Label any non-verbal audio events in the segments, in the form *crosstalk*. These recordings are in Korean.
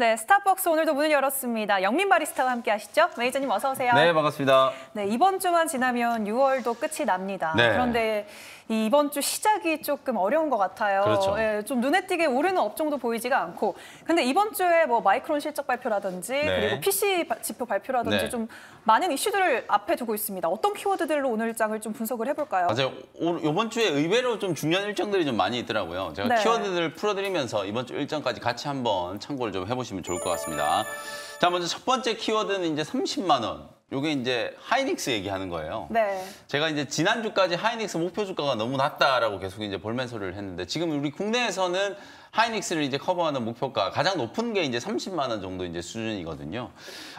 네, 스타벅스 오늘도 문을 열었습니다. 영민 바리스타와 함께 하시죠. 매니저님 어서 오세요. 네, 반갑습니다. 네, 이번 주만 지나면 6월도 끝이 납니다. 네. 그런데 이번 주 시작이 조금 어려운 것 같아요. 그렇죠. 예, 좀 눈에 띄게 오르는 업종도 보이지가 않고. 근데 이번 주에 뭐 마이크론 실적 발표라든지 네. 그리고 PC 지표 발표라든지 네. 좀 많은 이슈들을 앞에 두고 있습니다. 어떤 키워드들로 오늘 장을 좀 분석을 해볼까요? 맞아요. 이번 주에 의외로 좀 중요한 일정들이 좀 많이 있더라고요. 제가 네. 키워드들을 풀어드리면서 이번 주 일정까지 같이 한번 참고를 좀 해보시죠. 보시면 좋을 것 같습니다. 자, 먼저 첫 번째 키워드는 이제 30만 원. 요게 이제 하이닉스 얘기하는 거예요. 네. 제가 이제 지난주까지 하이닉스 목표 주가가 너무 낮다라고 계속 이제 볼멘 소리를 했는데 지금 우리 국내에서는 하이닉스를 이제 커버하는 목표가 가장 높은 게 이제 30만 원 정도 이제 수준이거든요.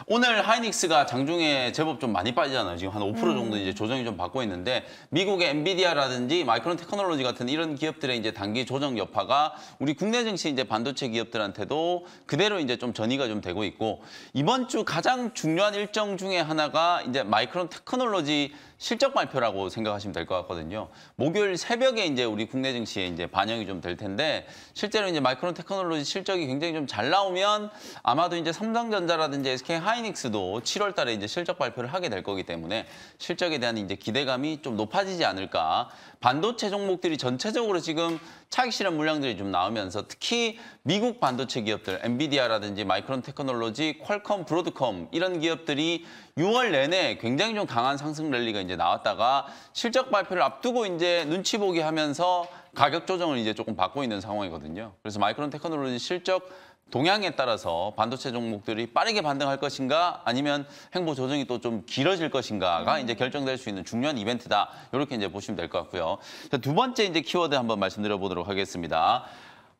오늘 하이닉스가 장중에 제법 좀 많이 빠지잖아요. 지금 한 5% 정도 이제 조정이 좀 받고 있는데 미국의 엔비디아라든지 마이크론 테크놀로지 같은 이런 기업들의 이제 단기 조정 여파가 우리 국내 증시 이제 반도체 기업들한테도 그대로 이제 좀 전이가 좀 되고 있고 이번 주 가장 중요한 일정 중에 하나가 이제 마이크론 테크놀로지 실적 발표라고 생각하시면 될 것 같거든요. 목요일 새벽에 이제 우리 국내 증시에 이제 반영이 좀 될 텐데 실제 실제로 이제 마이크론 테크놀로지 실적이 굉장히 좀 잘 나오면 아마도 이제 삼성전자라든지 SK 하이닉스도 7월 달에 이제 실적 발표를 하게 될 거기 때문에 실적에 대한 이제 기대감이 좀 높아지지 않을까. 반도체 종목들이 전체적으로 지금 차익 실현 물량들이 좀 나오면서 특히 미국 반도체 기업들, 엔비디아라든지 마이크론 테크놀로지, 퀄컴, 브로드컴 이런 기업들이 6월 내내 굉장히 좀 강한 상승 랠리가 이제 나왔다가 실적 발표를 앞두고 이제 눈치 보기 하면서 가격 조정을 이제 조금 받고 있는 상황이거든요. 그래서 마이크론 테크놀로지 실적 동향에 따라서 반도체 종목들이 빠르게 반등할 것인가 아니면 행보 조정이 또 좀 길어질 것인가가 음. 이제 결정될 수 있는 중요한 이벤트다. 이렇게 이제 보시면 될 것 같고요. 자, 두 번째 이제 키워드 한번 말씀드려 보도록 하겠습니다.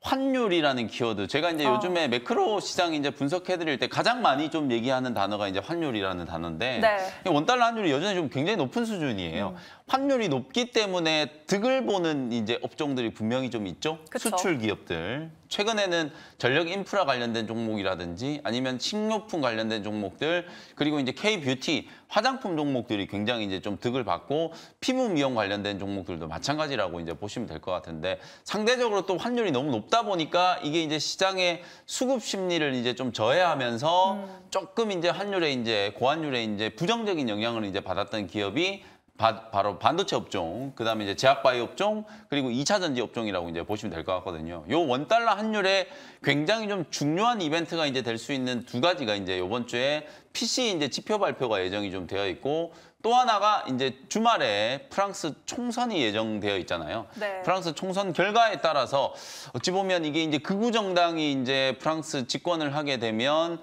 환율이라는 키워드. 제가 이제 어. 요즘에 매크로 시장 이제 분석해 드릴 때 가장 많이 좀 얘기하는 단어가 이제 환율이라는 단어인데 네. 원달러 환율이 여전히 좀 굉장히 높은 수준이에요. 음. 환율이 높기 때문에 득을 보는 이제 업종들이 분명히 좀 있죠. 그쵸. 수출 기업들. 최근에는 전력 인프라 관련된 종목이라든지 아니면 식료품 관련된 종목들 그리고 이제 K 뷰티 화장품 종목들이 굉장히 이제 좀 득을 받고 피부 미용 관련된 종목들도 마찬가지라고 이제 보시면 될 것 같은데 상대적으로 또 환율이 너무 높다 보니까 이게 이제 시장의 수급 심리를 이제 좀 저해하면서 음. 조금 이제 환율에 이제 고환율에 이제 부정적인 영향을 이제 받았던 기업이 바, 바로 반도체 업종, 그다음에 이제 제약바이 업종, 그리고 이차 전지 업종이라고 이제 보시면 될 것 같거든요. 요 원달러 환율에 굉장히 좀 중요한 이벤트가 이제 될 수 있는 두 가지가 이제 요번 주에 PC 이제 지표 발표가 예정이 좀 되어 있고 또 하나가 이제 주말에 프랑스 총선이 예정되어 있잖아요. 네. 프랑스 총선 결과에 따라서 어찌 보면 이게 이제 극우 정당이 이제 프랑스 집권을 하게 되면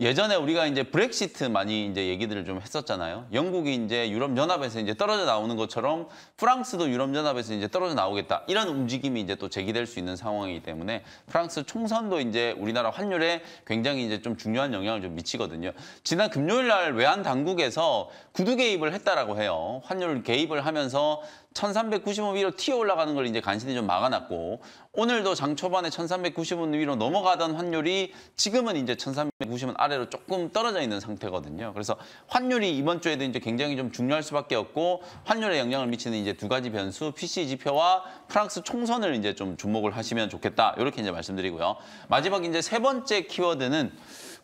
예전에 우리가 이제 브렉시트 많이 이제 얘기들을 좀 했었잖아요. 영국이 이제 유럽 연합에서 이제 떨어져 나오는 것처럼 프랑스도 유럽 연합에서 이제 떨어져 나오겠다. 이런 움직임이 이제 또 제기될 수 있는 상황이기 때문에 프랑스 총선도 이제 우리나라 환율에 굉장히 이제 좀 중요한 영향을 좀 미치거든요. 지난 금요일 날 외환 당국에서 구두 개입을 했다라고 해요. 환율 개입을 하면서 1 3 9 5 위로 튀어 올라가는 걸 이제 간신히 좀 막아놨고 오늘도 장 초반에 1 3 9 5 위로 넘어가던 환율이 지금은 이제 1390원 아래로 조금 떨어져 있는 상태거든요. 그래서 환율이 이번 주에도 이제 굉장히 좀 중요할 수밖에 없고 환율에 영향을 미치는 이제 두 가지 변수 PC 지표와 프랑스 총선을 이제 좀 주목을 하시면 좋겠다. 이렇게 이제 말씀드리고요. 마지막 이제 세 번째 키워드는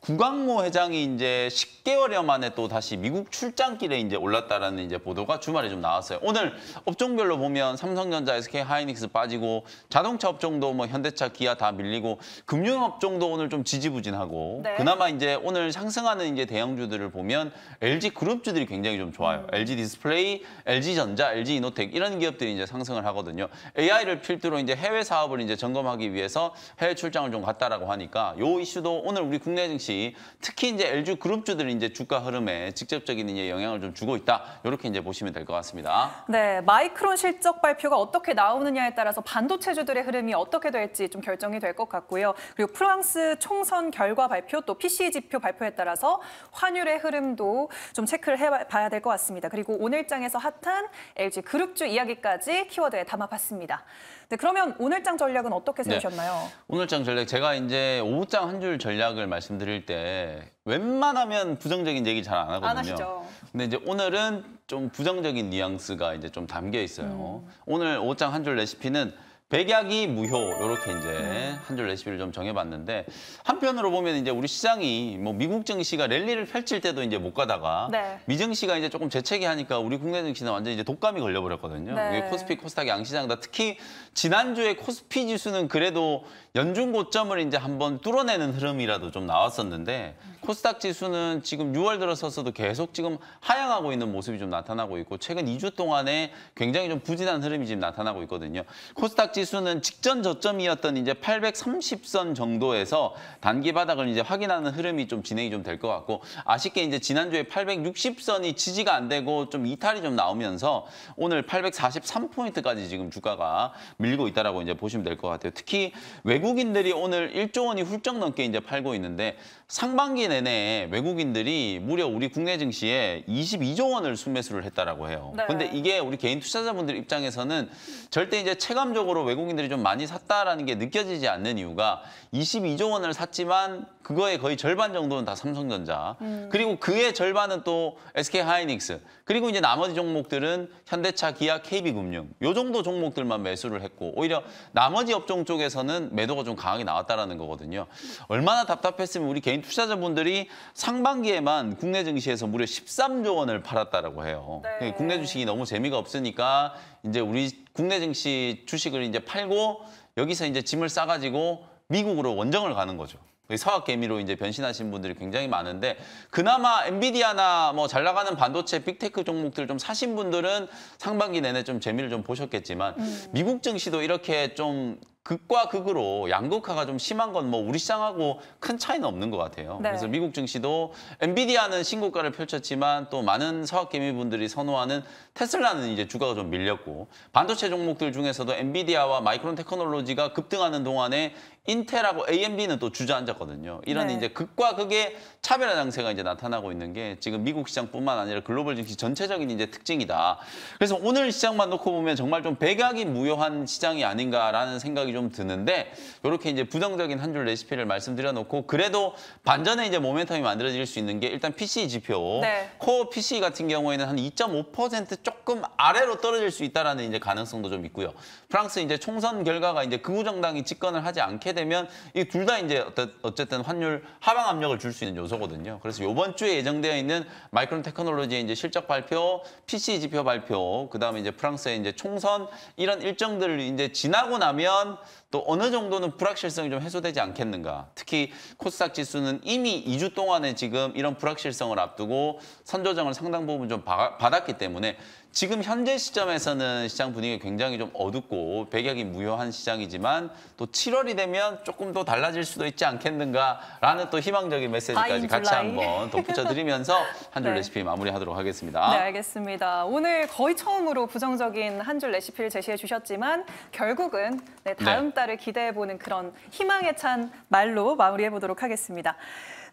구강모 회장이 이제 10개월여 만에 또 다시 미국 출장길에 이제 올랐다라는 이제 보도가 주말에 좀 나왔어요. 오늘 업종별로 보면 삼성전자, SK 하이닉스 빠지고 자동차 업종도 뭐 현대차, 기아 다 밀리고 금융 업종도 오늘 좀 지지부진하고 네. 그나마 이제 오늘 상승하는 이제 대형주들을 보면 LG 그룹주들이 굉장히 좀 좋아요. 음. LG 디스플레이, LG 전자, LG 이노텍 이런 기업들이 이제 상승을 하거든요. AI를 필두로 이제 해외 사업을 이제 점검하기 위해서 해외 출장을 좀 갔다라고 하니까 요 이슈도 오늘 우리 국내 증시 것이 특히 이제 LG 그룹주들이 이제 주가 흐름에 직접적인 이제 영향을 좀 주고 있다. 이렇게 이제 보시면 될 것 같습니다. 네, 마이크론 실적 발표가 어떻게 나오느냐에 따라서 반도체주들의 흐름이 어떻게 될지 좀 결정이 될 것 같고요. 그리고 프랑스 총선 결과 발표 또 p c 지표 발표에 따라서 환율의 흐름도 좀 체크를 해봐야 될 것 같습니다. 그리고 오늘장에서 핫한 LG 그룹주 이야기까지 키워드에 담아봤습니다. 네, 그러면 오늘장 전략은 어떻게 네. 세우셨나요? 네. 오늘장 전략 제가 이제 오후장 한 줄 전략을 말씀드릴 때 웬만하면 부정적인 얘기 잘 안 하거든요. 안 하시죠. 근데 이제 오늘은 좀 부정적인 뉘앙스가 이제 좀 담겨 있어요. 음. 오늘 오후장 한 줄 레시피는 백약이 무효 이렇게 이제 네. 한줄 레시피를 좀 정해봤는데 한편으로 보면 이제 우리 시장이 뭐 미국 증시가 랠리를 펼칠 때도 이제 못 가다가 네. 미증시가 이제 조금 재채기 하니까 우리 국내 증시는 완전 이제 독감이 걸려버렸거든요. 네. 코스피, 코스닥 양시장 다 특히 지난주에 코스피 지수는 그래도 연중 고점을 이제 한번 뚫어내는 흐름이라도 좀 나왔었는데 코스닥 지수는 지금 6월 들어서서도 계속 지금 하향하고 있는 모습이 좀 나타나고 있고 최근 2주 동안에 굉장히 좀 부진한 흐름이 지금 나타나고 있거든요. 코스닥 지수 지수는 직전 저점이었던 이제 830선 정도에서 단기 바닥을 이제 확인하는 흐름이 좀 진행이 좀 될 것 같고 아쉽게 이제 지난주에 860선이 지지가 안 되고 좀 이탈이 좀 나오면서 오늘 843포인트까지 지금 주가가 밀고 있다라고 이제 보시면 될 것 같아요. 특히 외국인들이 오늘 1조 원이 훌쩍 넘게 이제 팔고 있는데 상반기 내내 외국인들이 무려 우리 국내 증시에 22조 원을 순매수를 했다라고 해요. 네. 근데 이게 우리 개인 투자자분들 입장에서는 절대 이제 체감적으로 외국인들이 좀 많이 샀다라는 게 느껴지지 않는 이유가 22조 원을 샀지만 그거의 거의 절반 정도는 다 삼성전자. 음. 그리고 그의 절반은 또 SK 하이닉스. 그리고 이제 나머지 종목들은 현대차, 기아, KB금융. 요 정도 종목들만 매수를 했고 오히려 나머지 업종 쪽에서는 매도가 좀 강하게 나왔다라는 거거든요. 얼마나 답답했으면 우리 개인 투자자분들이 상반기에만 국내 증시에서 무려 13조 원을 팔았다라고 해요. 네. 국내 주식이 너무 재미가 없으니까 이제 우리 국내 증시 주식을 이제 팔고 여기서 이제 짐을 싸가지고 미국으로 원정을 가는 거죠. 서학 개미로 이제 변신하신 분들이 굉장히 많은데 그나마 엔비디아나 뭐 잘 나가는 반도체 빅테크 종목들 좀 사신 분들은 상반기 내내 좀 재미를 좀 보셨겠지만 음. 미국 증시도 이렇게 좀 극과 극으로 양극화가 좀 심한 건 뭐 우리 시장하고 큰 차이는 없는 것 같아요. 네. 그래서 미국 증시도 엔비디아는 신고가를 펼쳤지만 또 많은 사업개미분들이 선호하는 테슬라는 이제 주가가 좀 밀렸고 반도체 종목들 중에서도 엔비디아와 마이크론 테크놀로지가 급등하는 동안에 인텔하고 AMD는 또 주저앉았거든요. 이런 네. 이제 극과 극의 차별화 장세가 이제 나타나고 있는 게 지금 미국 시장뿐만 아니라 글로벌 증시 전체적인 이제 특징이다. 그래서 오늘 시장만 놓고 보면 정말 좀 백악이 무효한 시장이 아닌가라는 생각이 좀 드는데 이렇게 이제 부정적인 한 줄 레시피를 말씀드려 놓고 그래도 반전에 이제 모멘텀이 만들어질 수 있는 게 일단 PC 지표, 네. 코어 PC 같은 경우에는 한 2.5% 조금 아래로 떨어질 수 있다라는 이제 가능성도 좀 있고요. 프랑스 이제 총선 결과가 이제 극우정당이 집권을 하지 않게 되면 이 둘 다 이제 어쨌든 환율 하방 압력을 줄 수 있는 요소거든요. 그래서 이번 주에 예정되어 있는 마이크론 테크놀로지의 이제 실적 발표, PC 지표 발표, 그다음에 이제 프랑스의 이제 총선 이런 일정들을 이제 지나고 나면 또 어느 정도는 불확실성이 좀 해소되지 않겠는가. 특히 코스닥 지수는 이미 2주 동안에 지금 이런 불확실성을 앞두고 선조정을 상당 부분 좀 받았기 때문에 지금 현재 시점에서는 시장 분위기 가 굉장히 좀 어둡고 백약이 무효한 시장이지만 또 7월이 되면 조금 더 달라질 수도 있지 않겠는가라는 또 희망적인 메시지까지 같이 한번 덧붙여드리면서 *laughs* 한줄 네. 레시피 마무리하도록 하겠습니다. 네, 알겠습니다. 오늘 거의 처음으로 부정적인 한 줄 레시피를 제시해 주셨지만 결국은 네, 다음 네. 달을 기대해보는 그런 희망에 찬 말로 마무리해보도록 하겠습니다.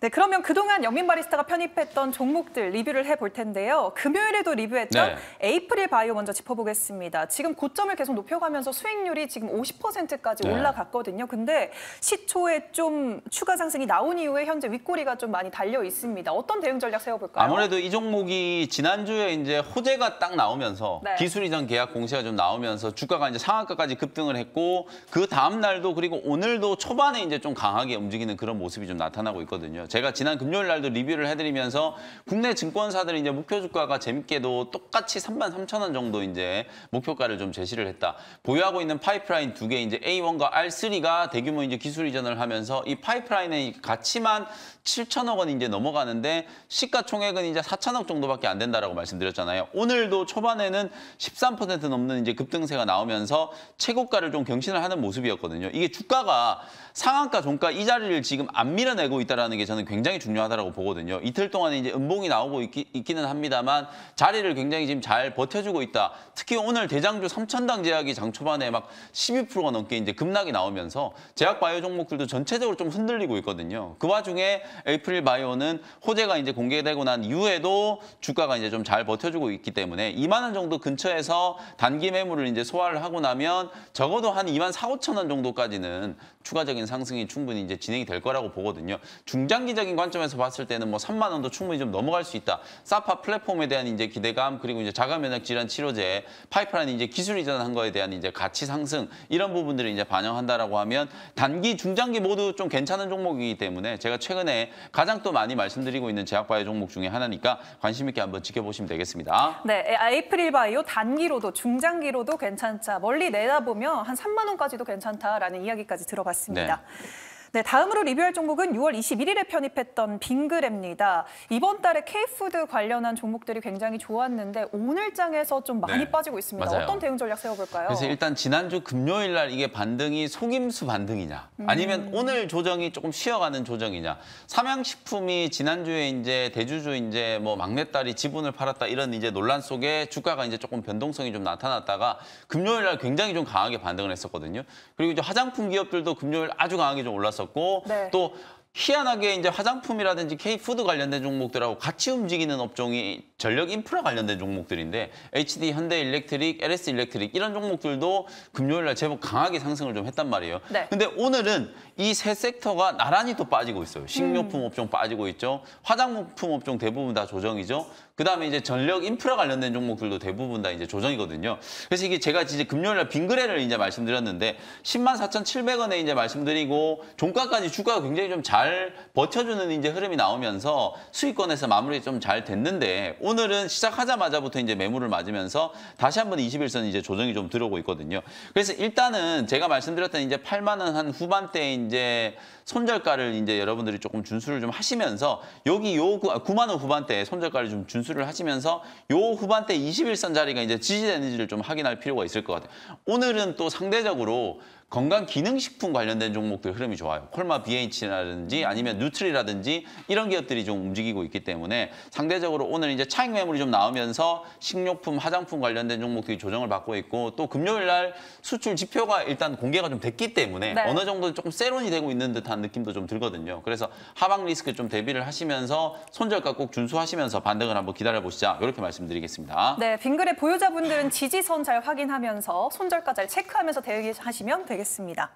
네, 그러면 그동안 영민 바리스타가 편입했던 종목들 리뷰를 해볼 텐데요. 금요일에도 리뷰했던 네. 에이프릴 바이오 먼저 짚어보겠습니다. 지금 고점을 계속 높여가면서 수익률이 지금 50%까지 네. 올라갔거든요. 근데 시초에 좀 추가 상승이 나온 이후에 현재 윗꼬리가 좀 많이 달려 있습니다. 어떤 대응 전략 세워볼까요? 아무래도 이 종목이 지난주에 이제 호재가 딱 나오면서 네. 기술 이전 계약 공시가 좀 나오면서 주가가 이제 상한가까지 급등을 했고 그 다음 날도 그리고 오늘도 초반에 이제 좀 강하게 움직이는 그런 모습이 좀 나타나고 있거든요. 제가 지난 금요일 날도 리뷰를 해드리면서 국내 증권사들이 이제 목표 주가가 재밌게도 똑같이 3만 3천 원 정도 이제 목표가를 좀 제시를 했다. 보유하고 있는 파이프라인 두 개 이제 A1과 R3가 대규모 이제 기술 이전을 하면서 이 파이프라인의 가치만 7천억 원 이제 넘어가는데 시가총액은 이제 4천억 정도밖에 안 된다라고 말씀드렸잖아요. 오늘도 초반에는 13% 넘는 이제 급등세가 나오면서 최고가를 좀 경신을 하는 모습이었거든요. 이게 주가가 상한가 종가 이 자리를 지금 안 밀어내고 있다는 게 저는 굉장히 중요하다고 보거든요. 이틀 동안에 이제 음봉이 나오고 있기, 는 합니다만 자리를 굉장히 지금 잘 버텨주고 있다. 특히 오늘 대장주 삼천당 제약이 장 초반에 막 12%가 넘게 이제 급락이 나오면서 제약 바이오 종목들도 전체적으로 좀 흔들리고 있거든요. 그 와중에 에이프릴 바이오는 호재가 이제 공개되고 난 이후에도 주가가 이제 좀 잘 버텨주고 있기 때문에 2만 원 정도 근처에서 단기 매물을 이제 소화를 하고 나면 적어도 한 2만 4, 5천 원 정도까지는 추가적인 추가적인 상승이 충분히 이제 진행이 될 거라고 보거든요. 중장기적인 관점에서 봤을 때는 뭐 3만 원도 충분히 좀 넘어갈 수 있다. 사파 플랫폼에 대한 이제 기대감 그리고 이제 자가 면역 질환 치료제 파이프라인 이제 기술 이전한 거에 대한 이제 가치 상승 이런 부분들을 이제 반영한다라고 하면 단기 중장기 모두 좀 괜찮은 종목이기 때문에 제가 최근에 가장 또 많이 말씀드리고 있는 제약바이오 종목 중에 하나니까 관심 있게 한번 지켜보시면 되겠습니다. 네, 에이프릴 바이오 단기로도 중장기로도 괜찮다. 멀리 내다보면 한 3만 원까지도 괜찮다라는 이야기까지 들어봤습니다. 네. から。 네, 다음으로 리뷰할 종목은 6월 21일에 편입했던 빙그랩입니다. 이번 달에 K푸드 관련한 종목들이 굉장히 좋았는데 오늘 장에서 좀 많이 네, 빠지고 있습니다. 맞아요. 어떤 대응 전략 세워볼까요? 그래서 일단 지난주 금요일 날 이게 반등이 속임수 반등이냐 아니면 음. 오늘 조정이 조금 쉬어가는 조정이냐 삼양식품이 지난주에 이제 대주주 이제 뭐 막내딸이 지분을 팔았다 이런 이제 논란 속에 주가가 이제 조금 변동성이 좀 나타났다가 금요일 날 굉장히 좀 강하게 반등을 했었거든요. 그리고 이제 화장품 기업들도 금요일 아주 강하게 좀 올랐어 나왔었고 네. 또 희한하게 이제 화장품이라든지 K푸드 관련된 종목들하고 같이 움직이는 업종이 전력 인프라 관련된 종목들인데 HD 현대 일렉트릭, LS 일렉트릭 이런 종목들도 금요일 날 제법 강하게 상승을 좀 했단 말이에요. 네. 근데 오늘은 이 세 섹터가 나란히 또 빠지고 있어요. 식료품 음. 업종 빠지고 있죠. 화장품 업종 대부분 다 조정이죠. 그다음에 이제 전력 인프라 관련된 종목들도 대부분 다 이제 조정이거든요. 그래서 이게 제가 이제 금요일 날 빙그레를 이제 말씀드렸는데 10만 4,700원에 이제 말씀드리고 종가까지 주가가 굉장히 좀잘 잘 버텨주는 이제 흐름이 나오면서 수익권에서 마무리 좀 잘 됐는데 오늘은 시작하자마자부터 이제 매물을 맞으면서 다시 한번 21선 이제 조정이 좀 들어오고 있거든요. 그래서 일단은 제가 말씀드렸던 이제 8만 원한 후반대에 이제 손절가를 이제 여러분들이 조금 준수를 좀 하시면서 여기 요 9만 아, 원후반대 손절가를 좀 준수를 하시면서 요 후반대 21선 자리가 이제 지지되는지를 좀 확인할 필요가 있을 것 같아요. 오늘은 또 상대적으로 건강 기능식품 관련된 종목들 흐름이 좋아요. 콜마 BH라든지 아니면 뉴트리라든지 이런 기업들이 좀 움직이고 있기 때문에 상대적으로 오늘 이제 차익 매물이 좀 나오면서 식료품, 화장품 관련된 종목들이 조정을 받고 있고 또 금요일 날 수출 지표가 일단 공개가 좀 됐기 때문에 네. 어느 정도 조금 세론이 되고 있는 듯한 느낌도 좀 들거든요. 그래서 하방 리스크 좀 대비를 하시면서 손절가 꼭 준수하시면서 반등을 한번 기다려보시자 이렇게 말씀드리겠습니다. 네, 빙그레 보유자분들은 지지선 잘 확인하면서 손절가 잘 체크하면서 대응하시면 되겠습니다.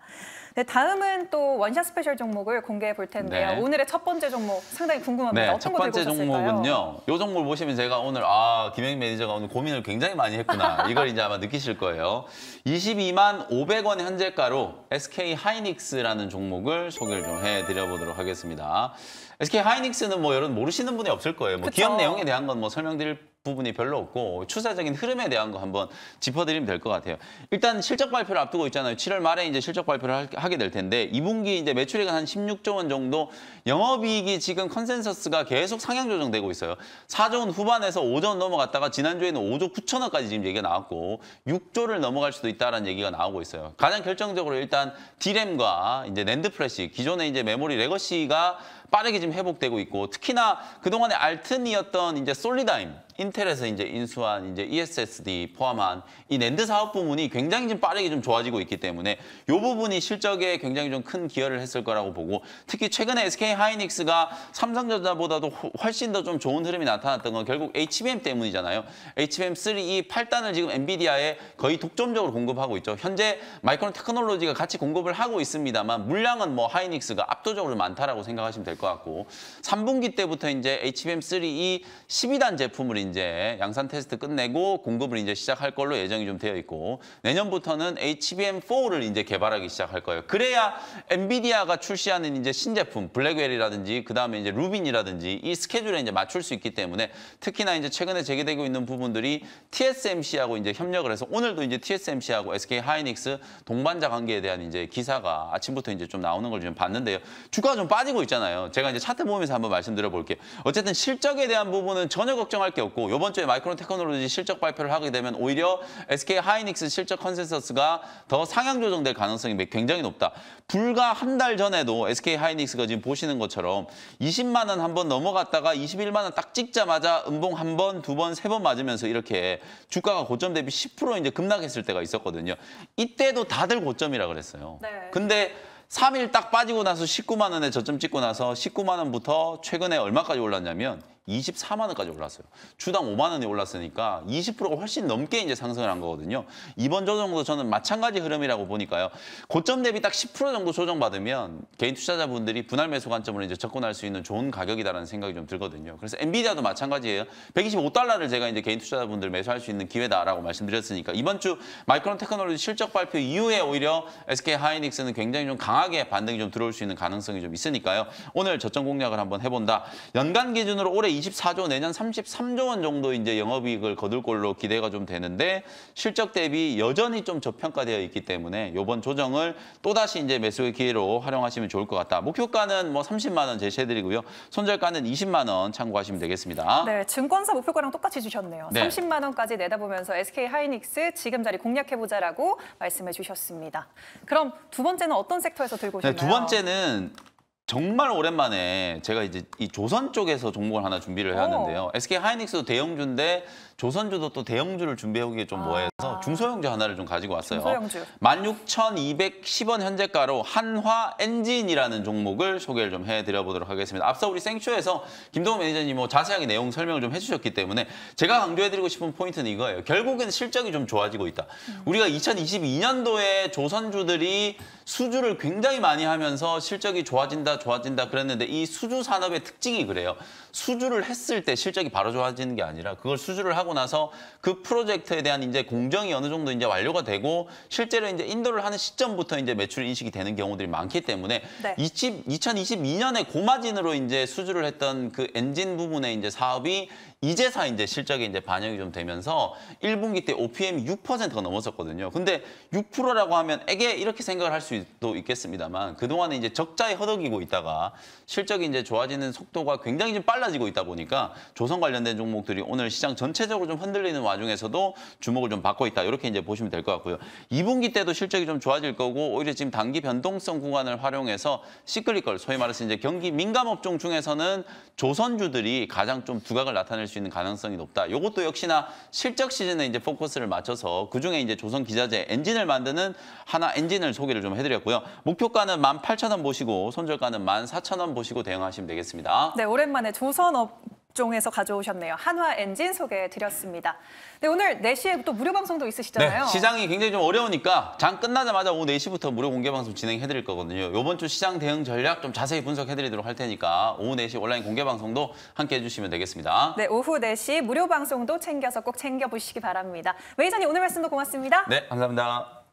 네, 다음은 또 원샷 스페셜 종목을 공개해 볼 텐데요. 네. 오늘의 첫 번째 종목 상당히 궁금합니다. 네, 첫 번째 종목은요. 이 종목을 보시면 제가 오늘 아 김영희 매니저가 오늘 고민을 굉장히 많이 했구나. 이걸 이제 아마 느끼실 거예요. 22만 500원 현재가로 SK 하이닉스라는 종목을 소개를 좀 해드려보도록 하겠습니다. SK 하이닉스는 뭐 여러분 모르시는 분이 없을 거예요. 뭐 그쵸. 기업 내용에 대한 건 뭐 설명드릴 부분이 별로 없고 추세적인 흐름에 대한 거 한번 짚어드리면 될 것 같아요. 일단 실적 발표를 앞두고 있잖아요. 7월 말에 이제 실적 발표를 하게 될 텐데 2분기 이제 매출액은 한 16조 원 정도 영업이익이 지금 컨센서스가 계속 상향 조정되고 있어요. 4조 원 후반에서 5조 원 넘어갔다가 지난주에는 5조 9천 원까지 지금 얘기가 나왔고 6조를 넘어갈 수도 있다는 얘기가 나오고 있어요. 가장 결정적으로 일단 디램과 이제 랜드 플래시 기존의 이제 메모리 레거시가 빠르게 지금 회복되고 있고 특히나 그동안에 알튼이었던 이제 솔리다임 인텔에서 이제 인수한 이제 ESSD 포함한 이 낸드 사업 부문이 굉장히 좀 빠르게 좀 좋아지고 있기 때문에 요 부분이 실적에 굉장히 좀 큰 기여를 했을 거라고 보고 특히 최근에 SK 하이닉스가 삼성전자보다도 훨씬 더 좀 좋은 흐름이 나타났던 건 결국 HBM 때문이잖아요. HBM3E 8단을 지금 엔비디아에 거의 독점적으로 공급하고 있죠. 현재 마이크론 테크놀로지가 같이 공급을 하고 있습니다만 물량은 뭐 하이닉스가 압도적으로 많다라고 생각하시면 될 것 같고 3분기 때부터 이제 HBM3E 12단 제품을 이제 양산 테스트 끝내고 공급을 이제 시작할 걸로 예정이 좀 되어 있고 내년부터는 HBM4를 이제 개발하기 시작할 거예요. 그래야 엔비디아가 출시하는 이제 신제품 블랙웰이라든지 그다음에 이제 루빈이라든지 이 스케줄에 이제 맞출 수 있기 때문에 특히나 이제 최근에 제기되고 있는 부분들이 TSMC하고 이제 협력을 해서 오늘도 이제 TSMC하고 SK 하이닉스 동반자 관계에 대한 이제 기사가 아침부터 이제 좀 나오는 걸 좀 봤는데요. 주가가 좀 빠지고 있잖아요. 제가 이제 차트 보면서 한번 말씀드려 볼게요. 어쨌든 실적에 대한 부분은 전혀 걱정할 게 없고 있고 이번 주에 마이크론 테크놀로지 실적 발표를 하게 되면 오히려 SK 하이닉스 실적 컨센서스가 더 상향 조정될 가능성이 굉장히 높다. 불과 한 달 전에도 SK 하이닉스가 지금 보시는 것처럼 20만 원 한 번 넘어갔다가 21만 원 딱 찍자마자 음봉 한 번, 두 번, 세 번 맞으면서 이렇게 주가가 고점 대비 10% 이제 급락했을 때가 있었거든요. 이때도 다들 고점이라 그랬어요. 네. 근데 3일 딱 빠지고 나서 19만 원에 저점 찍고 나서 19만 원부터 최근에 얼마까지 올랐냐면 24만 원까지 올랐어요. 주당 5만 원이 올랐으니까 20%가 훨씬 넘게 이제 상승을 한 거거든요. 이번 조정도 저는 마찬가지 흐름이라고 보니까요. 고점 대비 딱 10% 정도 조정받으면 개인 투자자분들이 분할 매수 관점으로 이제 접근할 수 있는 좋은 가격이다라는 생각이 좀 들거든요. 그래서 엔비디아도 마찬가지예요. 125달러를 제가 이제 개인 투자자분들 매수할 수 있는 기회다라고 말씀드렸으니까 이번 주 마이크론 테크놀로지 실적 발표 이후에 오히려 SK 하이닉스는 굉장히 좀 강하게 반등이 좀 들어올 수 있는 가능성이 좀 있으니까요. 오늘 저점 공략을 한번 해본다. 연간 기준으로 올해 24조 내년 33조 원 정도 이제 영업이익을 거둘 걸로 기대가 좀 되는데 실적 대비 여전히 좀 저평가되어 있기 때문에 이번 조정을 또다시 이제 매수의 기회로 활용하시면 좋을 것 같다. 목표가는 뭐 30만 원 제시해드리고요. 손절가는 20만 원 참고하시면 되겠습니다. 네, 증권사 목표가랑 똑같이 주셨네요. 네. 30만 원까지 내다보면서 SK 하이닉스 지금 자리 공략해보자라고 말씀해 주셨습니다. 그럼 두 번째는 어떤 섹터에서 들고 오셨나요? 네, 두 번째는 정말 오랜만에 제가 이제 이 조선 쪽에서 종목을 하나 준비를 어. 해왔는데요. SK 하이닉스 대형주인데 조선주도 또 대형주를 준비해오기 좀 뭐해서 아 중소형주 하나를 좀 가지고 왔어요. 중소형주. 16,210원 현재가로 한화 엔진이라는 종목을 소개를 좀 해드려보도록 하겠습니다. 앞서 우리 생쇼에서 김동호 매니저님 뭐 자세하게 내용 설명을 좀 해주셨기 때문에 제가 강조해드리고 싶은 포인트는 이거예요. 결국엔 실적이 좀 좋아지고 있다. 음. 우리가 2022년도에 조선주들이 수주를 굉장히 많이 하면서 실적이 좋아진다 좋아진다 그랬는데 이 수주 산업의 특징이 그래요. 수주를 했을 때 실적이 바로 좋아지는 게 아니라 그걸 수주를 하고 하고 나서 그 프로젝트에 대한 이제 공정이 어느 정도 이제 완료가 되고 실제로 이제 인도를 하는 시점부터 이제 매출 인식이 되는 경우들이 많기 때문에 네. 20, 2022년에 고마진으로 이제 수주를 했던 그 엔진 부분의 이제 사업이 이제서 이제 실적에 이제 반영이 좀 되면서 1분기 때 o p m 6%가 넘었었거든요. 근데 6%라고 하면 에게 이렇게 생각을 할 수도 있겠습니다만 그동안에 이제 적자에 허덕이고 있다가 실적이 이제 좋아지는 속도가 굉장히 좀 빨라지고 있다 보니까 조선 관련된 종목들이 오늘 시장 전체적으로 좀 흔들리는 와중에서도 주목을 좀 받고 있다. 이렇게 이제 보시면 될 것 같고요. 2분기 때도 실적이 좀 좋아질 거고 오히려 지금 단기 변동성 구간을 활용해서 시끌리걸 소위 말해서 이제 경기 민감 업종 중에서는 조선주들이 가장 좀 두각을 나타낼 나타낼 수 있는 가능성이 높다. 이것도 역시나 실적 시즌에 이제 포커스를 맞춰서 그중에 이제 조선 기자재 엔진을 만드는 하나 엔진을 소개를 좀 해드렸고요. 목표가는 18,000원 보시고 손절가는 14,000원 보시고 대응하시면 되겠습니다. 네, 오랜만에 조선업 종에서 가져오셨네요. 한화 엔진 소개해드렸습니다. 네, 오늘 4시에 또 무료 방송도 있으시잖아요. 네, 시장이 굉장히 좀 어려우니까 장 끝나자마자 오후 4시부터 무료 공개 방송 진행해드릴 거거든요. 이번 주 시장 대응 전략 좀 자세히 분석해드리도록 할 테니까 오후 4시 온라인 공개 방송도 함께 해주시면 되겠습니다. 네, 오후 4시 무료 방송도 챙겨서 꼭 챙겨보시기 바랍니다. 메이저님 오늘 말씀도 고맙습니다. 네, 감사합니다.